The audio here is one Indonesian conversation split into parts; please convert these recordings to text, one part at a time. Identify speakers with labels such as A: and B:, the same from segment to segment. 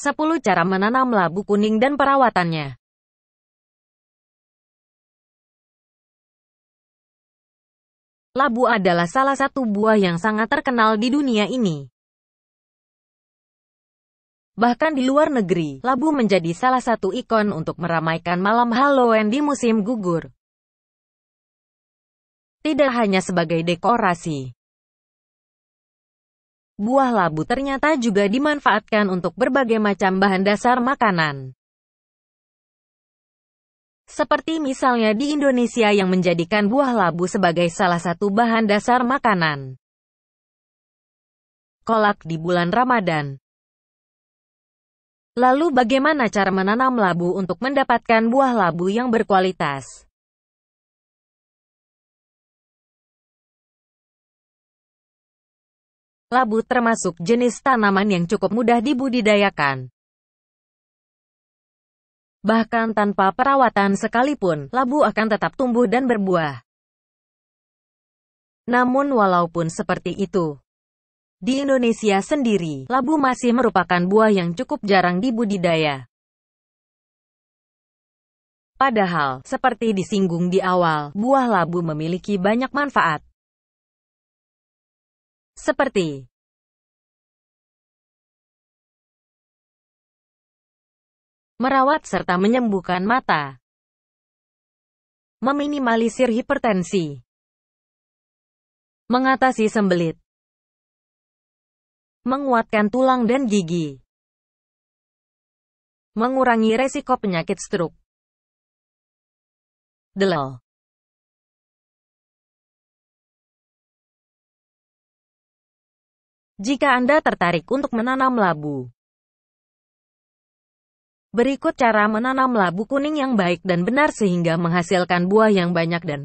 A: 10 Cara Menanam Labu Kuning dan Perawatannya Labu adalah salah satu buah yang sangat terkenal di dunia ini. Bahkan di luar
B: negeri, labu menjadi salah satu ikon untuk meramaikan malam Halloween di musim gugur.
A: Tidak hanya sebagai dekorasi, Buah labu ternyata juga dimanfaatkan untuk berbagai macam bahan dasar makanan. Seperti misalnya di Indonesia yang menjadikan buah labu sebagai salah satu bahan dasar makanan. Kolak di bulan Ramadan. Lalu bagaimana cara menanam labu untuk mendapatkan buah labu yang berkualitas? Labu termasuk jenis tanaman yang cukup mudah dibudidayakan. Bahkan tanpa perawatan sekalipun, labu akan tetap tumbuh dan berbuah. Namun walaupun seperti itu, di Indonesia sendiri, labu masih merupakan buah yang cukup jarang dibudidaya. Padahal, seperti disinggung di awal, buah labu memiliki banyak manfaat. Seperti merawat serta menyembuhkan mata, meminimalisir hipertensi, mengatasi sembelit, menguatkan tulang dan gigi, mengurangi resiko penyakit stroke. Delal jika Anda tertarik untuk menanam labu. Berikut cara menanam labu kuning yang baik dan benar sehingga menghasilkan buah yang banyak dan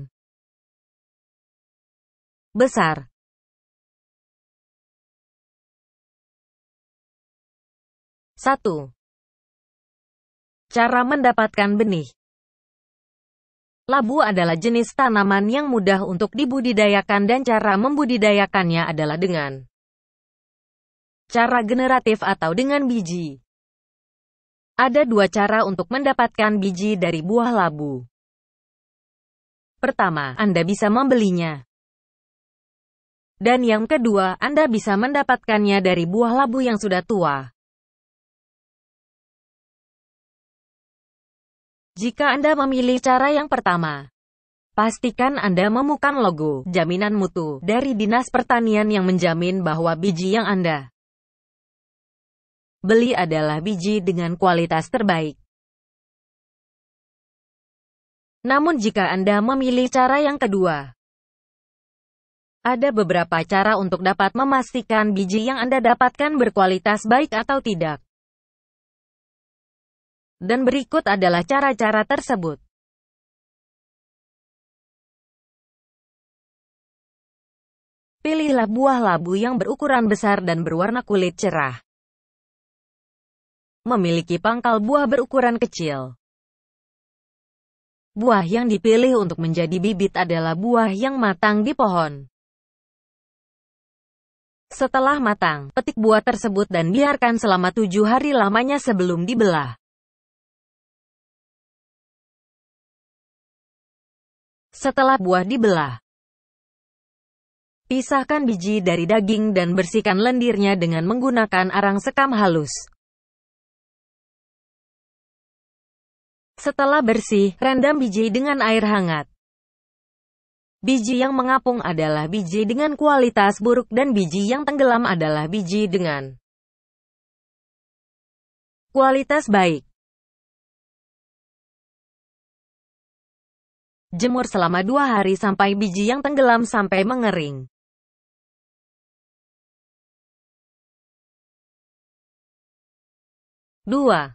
A: besar. Satu, Cara mendapatkan benih Labu adalah jenis tanaman yang mudah untuk dibudidayakan dan cara membudidayakannya adalah dengan Cara generatif atau dengan biji. Ada dua cara untuk mendapatkan biji dari buah labu. Pertama, Anda bisa membelinya. Dan yang kedua, Anda bisa mendapatkannya dari buah labu yang sudah tua. Jika Anda memilih cara yang pertama, pastikan Anda memukan logo jaminan mutu dari Dinas Pertanian yang menjamin bahwa biji yang Anda Beli adalah biji dengan kualitas terbaik. Namun jika Anda memilih cara yang kedua, ada beberapa cara untuk dapat memastikan biji yang Anda dapatkan berkualitas baik atau tidak. Dan berikut adalah cara-cara tersebut. Pilihlah buah labu yang berukuran besar dan berwarna kulit cerah memiliki pangkal buah berukuran kecil. Buah yang dipilih untuk menjadi bibit adalah buah yang matang di pohon. Setelah matang, petik buah tersebut dan biarkan selama tujuh hari lamanya sebelum dibelah. Setelah buah dibelah, pisahkan biji dari daging dan bersihkan lendirnya dengan menggunakan arang sekam halus. Setelah bersih, rendam biji dengan air hangat. Biji yang mengapung adalah biji dengan kualitas buruk dan biji yang tenggelam adalah biji dengan kualitas baik. Jemur selama dua hari sampai biji yang tenggelam sampai mengering. Dua.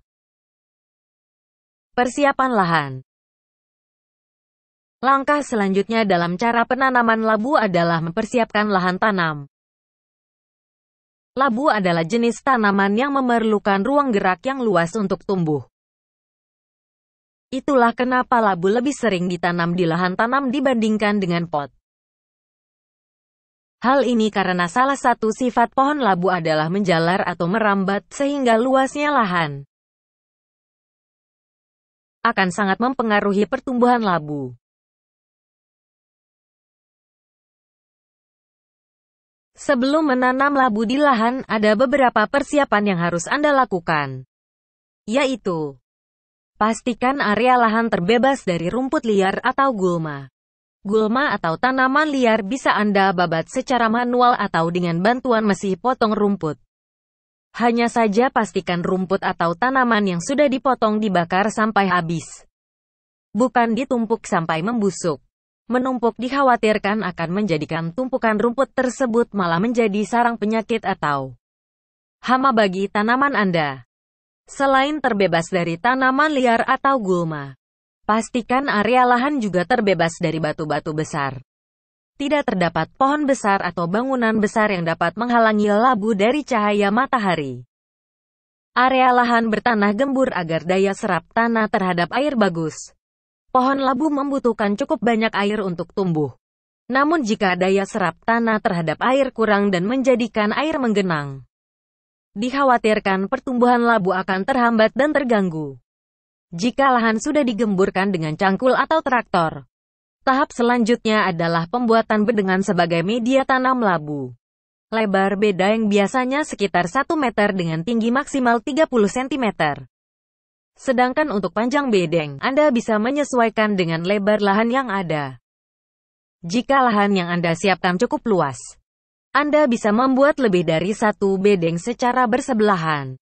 A: Persiapan lahan Langkah selanjutnya dalam cara penanaman labu adalah mempersiapkan lahan tanam. Labu adalah jenis tanaman yang memerlukan ruang gerak yang luas untuk tumbuh. Itulah kenapa labu lebih sering ditanam di lahan tanam dibandingkan dengan pot. Hal ini karena
B: salah satu sifat pohon labu adalah menjalar atau merambat sehingga luasnya lahan
A: akan sangat mempengaruhi pertumbuhan labu. Sebelum menanam labu di lahan, ada beberapa persiapan yang harus Anda lakukan.
B: Yaitu, pastikan area lahan terbebas dari rumput liar atau gulma. Gulma atau tanaman liar bisa Anda babat secara manual atau dengan bantuan mesin potong rumput. Hanya saja pastikan rumput atau tanaman yang sudah dipotong dibakar sampai habis. Bukan ditumpuk sampai membusuk. Menumpuk dikhawatirkan akan menjadikan tumpukan rumput tersebut malah menjadi sarang penyakit atau hama bagi tanaman Anda. Selain terbebas dari tanaman liar atau gulma, pastikan area lahan juga terbebas dari batu-batu besar. Tidak terdapat pohon besar atau bangunan besar yang dapat menghalangi labu dari cahaya matahari. Area lahan bertanah gembur agar daya serap tanah terhadap air bagus. Pohon labu membutuhkan cukup banyak air untuk tumbuh. Namun jika daya serap tanah terhadap air kurang dan menjadikan air menggenang, dikhawatirkan pertumbuhan labu akan terhambat dan terganggu. Jika lahan sudah digemburkan dengan cangkul atau traktor, Tahap selanjutnya adalah pembuatan bedengan sebagai media tanam labu. Lebar beda yang biasanya sekitar 1 meter dengan tinggi maksimal 30 cm. Sedangkan untuk panjang bedeng, Anda bisa menyesuaikan dengan lebar lahan yang ada. Jika lahan yang Anda siapkan cukup luas, Anda bisa membuat lebih dari satu bedeng secara bersebelahan.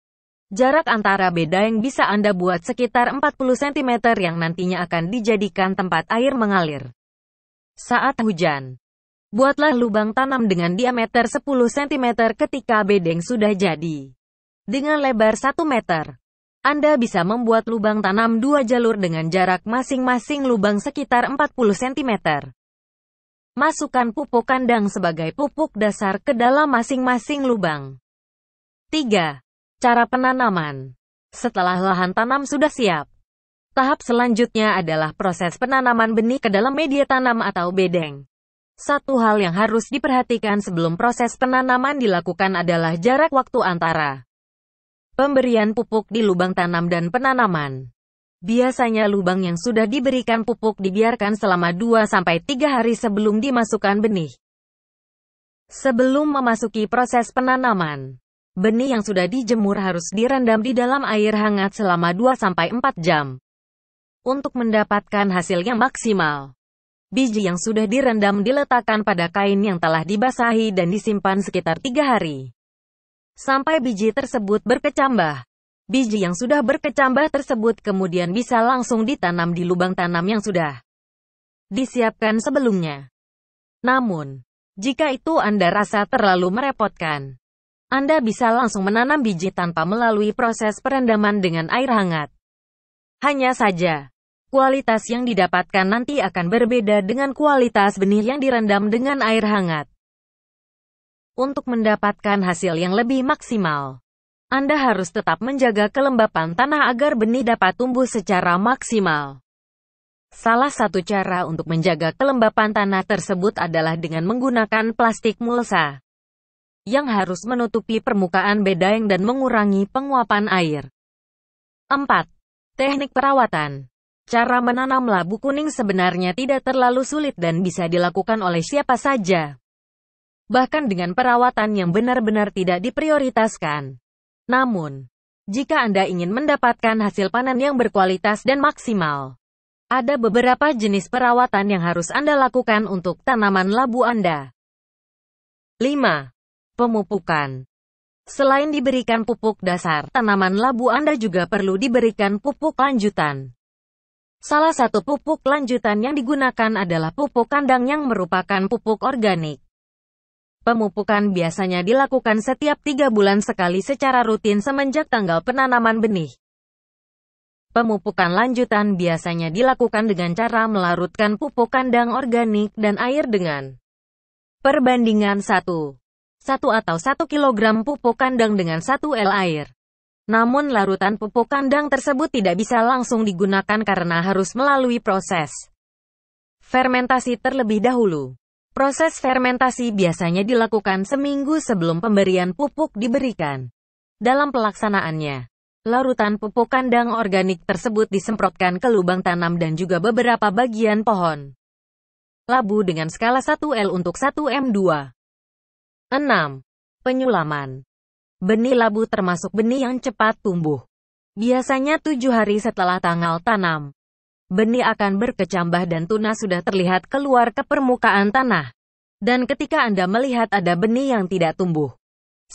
B: Jarak antara bedeng bisa Anda buat sekitar 40 cm yang nantinya akan dijadikan tempat air mengalir. Saat hujan, buatlah lubang tanam dengan diameter 10 cm ketika bedeng sudah jadi. Dengan lebar 1 meter, Anda bisa membuat lubang tanam dua jalur dengan jarak masing-masing lubang sekitar 40 cm. Masukkan pupuk kandang sebagai pupuk dasar ke dalam masing-masing lubang. 3. Cara penanaman Setelah lahan tanam sudah siap, tahap selanjutnya adalah proses penanaman benih ke dalam media tanam atau bedeng. Satu hal yang harus diperhatikan sebelum proses penanaman dilakukan adalah jarak waktu antara pemberian pupuk di lubang tanam dan penanaman. Biasanya lubang yang sudah diberikan pupuk dibiarkan selama 2-3 hari sebelum dimasukkan benih. Sebelum memasuki proses penanaman, Benih yang sudah dijemur harus direndam di dalam air hangat selama 2-4 jam untuk mendapatkan hasil yang maksimal. Biji yang sudah direndam diletakkan pada kain yang telah dibasahi dan disimpan sekitar 3 hari. Sampai biji tersebut berkecambah. Biji yang sudah berkecambah tersebut kemudian bisa langsung ditanam di lubang tanam yang sudah disiapkan sebelumnya. Namun, jika itu Anda rasa terlalu merepotkan, anda bisa langsung menanam biji tanpa melalui proses perendaman dengan air hangat. Hanya saja, kualitas yang didapatkan nanti akan berbeda dengan kualitas benih yang direndam dengan air hangat. Untuk mendapatkan hasil yang lebih maksimal, Anda harus tetap menjaga kelembapan tanah agar benih dapat tumbuh secara maksimal. Salah satu cara untuk menjaga kelembapan tanah tersebut adalah dengan menggunakan plastik mulsa yang harus menutupi permukaan bedaeng dan mengurangi penguapan air. 4. Teknik perawatan Cara menanam labu kuning sebenarnya tidak terlalu sulit dan bisa dilakukan oleh siapa saja. Bahkan dengan perawatan yang benar-benar tidak diprioritaskan. Namun, jika Anda ingin mendapatkan hasil panen yang berkualitas dan maksimal, ada beberapa jenis perawatan yang harus Anda lakukan untuk tanaman labu Anda. 5 pemupukan. Selain diberikan pupuk dasar, tanaman labu Anda juga perlu diberikan pupuk lanjutan. Salah satu pupuk lanjutan yang digunakan adalah pupuk kandang yang merupakan pupuk organik. Pemupukan biasanya dilakukan setiap tiga bulan sekali secara rutin semenjak tanggal penanaman benih. Pemupukan lanjutan biasanya dilakukan dengan cara melarutkan pupuk kandang organik dan air dengan perbandingan 1. 1 atau 1 kg pupuk kandang dengan 1 L air. Namun larutan pupuk kandang tersebut tidak bisa langsung digunakan karena harus melalui proses fermentasi terlebih dahulu. Proses fermentasi biasanya dilakukan seminggu sebelum pemberian pupuk diberikan. Dalam pelaksanaannya, larutan pupuk kandang organik tersebut disemprotkan ke lubang tanam dan juga beberapa bagian pohon.
A: Labu dengan skala 1L untuk 1M2. 6. Penyulaman Benih labu termasuk benih yang cepat tumbuh.
B: Biasanya tujuh hari setelah tanggal tanam. Benih akan berkecambah dan tunas sudah terlihat keluar ke permukaan tanah. Dan ketika Anda melihat ada benih yang tidak tumbuh,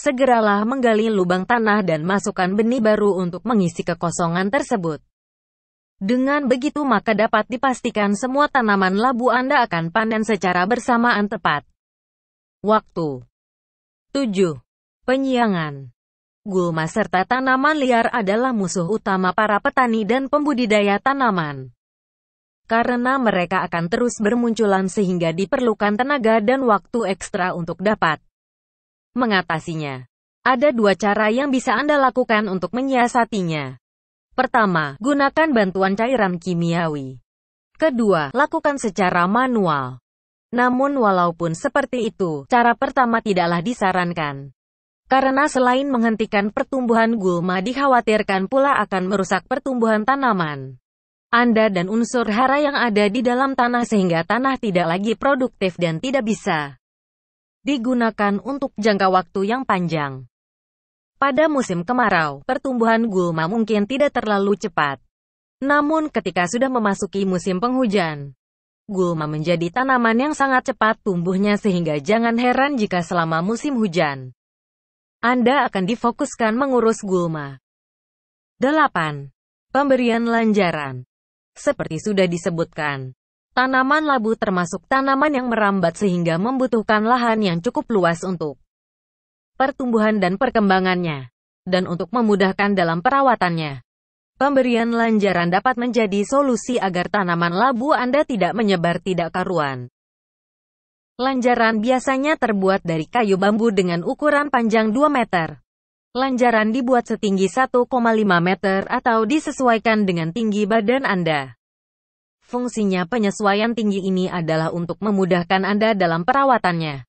B: segeralah menggali lubang tanah dan masukkan benih baru untuk mengisi kekosongan tersebut. Dengan begitu maka dapat dipastikan semua tanaman labu Anda akan panen secara bersamaan tepat. Waktu 7. Penyiangan Gulma serta tanaman liar adalah musuh utama para petani dan pembudidaya tanaman. Karena mereka akan terus bermunculan sehingga diperlukan tenaga dan waktu ekstra untuk dapat mengatasinya. Ada dua cara yang bisa Anda lakukan untuk menyiasatinya. Pertama, gunakan bantuan cairan kimiawi. Kedua, lakukan secara manual. Namun walaupun seperti itu, cara pertama tidaklah disarankan. Karena selain menghentikan pertumbuhan gulma dikhawatirkan pula akan merusak pertumbuhan tanaman. Anda dan unsur hara yang ada di dalam tanah sehingga tanah tidak lagi produktif dan tidak bisa digunakan untuk jangka waktu yang panjang. Pada musim kemarau, pertumbuhan gulma mungkin tidak terlalu cepat. Namun ketika sudah memasuki musim penghujan, gulma menjadi tanaman yang sangat cepat tumbuhnya sehingga jangan heran jika selama musim hujan, Anda akan difokuskan mengurus gulma. 8. Pemberian lanjaran Seperti sudah disebutkan, tanaman labu termasuk tanaman yang merambat sehingga membutuhkan lahan yang cukup luas untuk pertumbuhan dan perkembangannya, dan untuk memudahkan dalam perawatannya. Pemberian lanjaran dapat menjadi solusi agar tanaman labu Anda tidak menyebar tidak karuan. Lanjaran biasanya terbuat dari kayu bambu dengan ukuran panjang 2 meter. Lanjaran dibuat setinggi 1,5 meter atau disesuaikan dengan tinggi badan Anda. Fungsinya penyesuaian tinggi ini adalah untuk memudahkan Anda dalam perawatannya.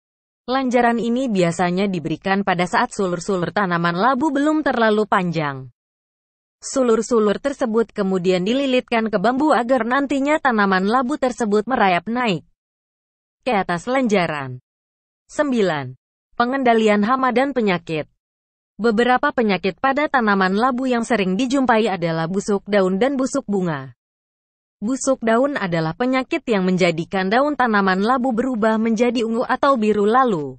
B: Lanjaran ini biasanya diberikan pada saat sulur-sulur tanaman labu belum terlalu panjang. Sulur-sulur tersebut kemudian dililitkan ke bambu agar nantinya tanaman labu tersebut merayap naik ke atas lenjaran. 9. Pengendalian hama dan penyakit Beberapa penyakit pada tanaman labu yang sering dijumpai adalah busuk daun dan busuk bunga. Busuk daun adalah penyakit yang menjadikan daun tanaman labu berubah menjadi ungu atau biru lalu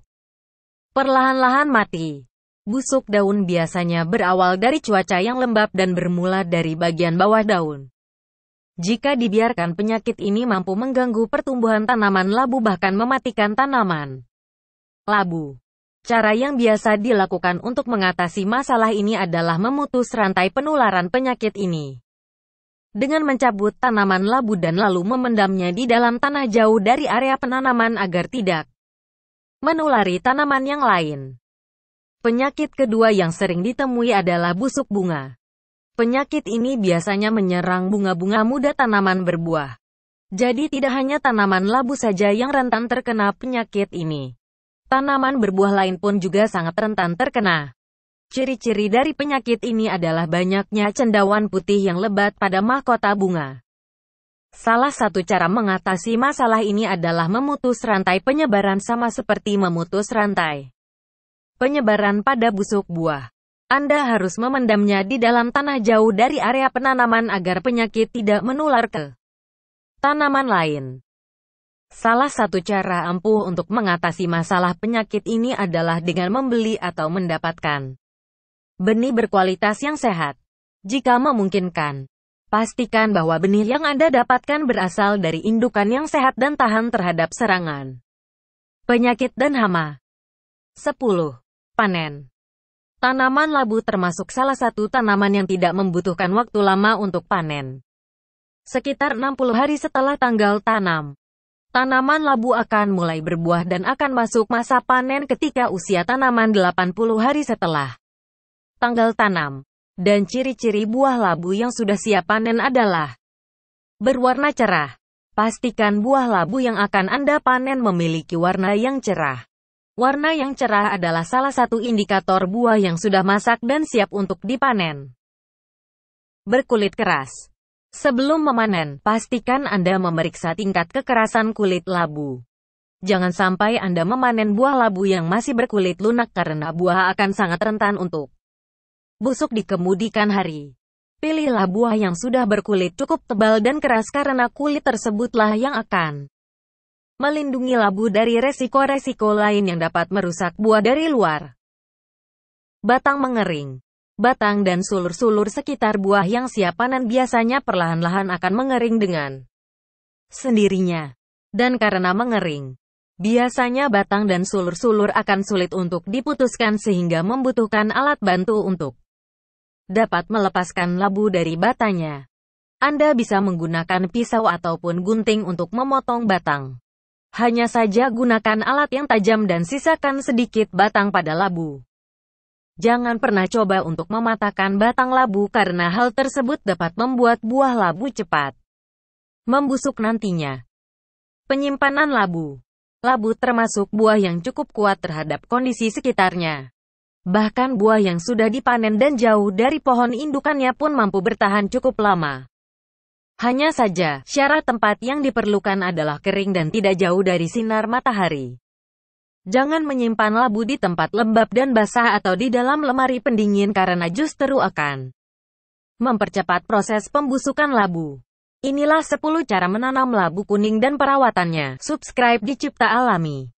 B: perlahan-lahan mati. Busuk daun biasanya berawal dari cuaca yang lembab dan bermula dari bagian bawah daun. Jika dibiarkan penyakit ini mampu mengganggu pertumbuhan tanaman labu bahkan mematikan tanaman labu. Cara yang biasa dilakukan untuk mengatasi masalah ini adalah memutus rantai penularan penyakit ini. Dengan mencabut tanaman labu dan lalu memendamnya di dalam tanah jauh dari area penanaman agar tidak menulari tanaman yang lain. Penyakit kedua yang sering ditemui adalah busuk bunga. Penyakit ini biasanya menyerang bunga-bunga muda tanaman berbuah. Jadi tidak hanya tanaman labu saja yang rentan terkena penyakit ini. Tanaman berbuah lain pun juga sangat rentan terkena. Ciri-ciri dari penyakit ini adalah banyaknya cendawan putih yang lebat pada mahkota bunga. Salah satu cara mengatasi masalah ini adalah memutus rantai penyebaran sama seperti memutus rantai Penyebaran pada busuk buah. Anda harus memendamnya di dalam tanah jauh dari area penanaman agar penyakit tidak menular ke tanaman lain. Salah satu cara ampuh untuk mengatasi masalah penyakit ini adalah dengan membeli atau mendapatkan benih berkualitas yang sehat. Jika memungkinkan, pastikan bahwa benih yang Anda dapatkan berasal dari indukan yang sehat dan tahan terhadap serangan, penyakit dan hama. 10. Panen Tanaman labu termasuk salah satu tanaman yang tidak membutuhkan waktu lama untuk panen. Sekitar 60 hari setelah tanggal tanam, tanaman labu akan mulai berbuah dan akan masuk masa panen ketika usia tanaman 80 hari setelah tanggal tanam. Dan ciri-ciri buah labu yang sudah siap panen adalah berwarna cerah. Pastikan buah labu yang akan Anda panen memiliki warna yang cerah. Warna yang cerah adalah salah satu indikator buah yang sudah masak dan siap untuk dipanen. Berkulit keras. Sebelum memanen, pastikan Anda memeriksa tingkat kekerasan kulit labu. Jangan sampai Anda memanen buah labu yang masih berkulit lunak karena buah akan sangat rentan untuk busuk di kemudian hari. Pilihlah buah yang sudah berkulit cukup tebal dan keras karena kulit tersebutlah yang akan melindungi labu dari resiko-resiko lain yang dapat merusak buah dari luar. Batang mengering. Batang dan sulur-sulur sekitar buah yang siap panen biasanya perlahan-lahan akan mengering dengan sendirinya. Dan karena mengering, biasanya batang dan sulur-sulur akan sulit untuk diputuskan sehingga membutuhkan alat bantu untuk dapat melepaskan labu dari batangnya. Anda bisa menggunakan pisau ataupun gunting untuk memotong batang. Hanya saja gunakan alat yang tajam dan sisakan sedikit batang pada labu. Jangan pernah coba untuk mematahkan batang labu karena hal tersebut dapat membuat buah labu cepat membusuk nantinya. Penyimpanan labu Labu termasuk buah yang cukup kuat terhadap kondisi sekitarnya. Bahkan buah yang sudah dipanen dan jauh dari pohon indukannya pun mampu bertahan cukup lama. Hanya saja, syarat tempat yang diperlukan adalah kering dan tidak jauh dari sinar matahari. Jangan menyimpan labu di tempat lembab dan basah atau di dalam lemari pendingin karena justru akan
A: mempercepat proses pembusukan labu. Inilah 10 cara menanam labu kuning dan perawatannya. Subscribe di Cipta Alami.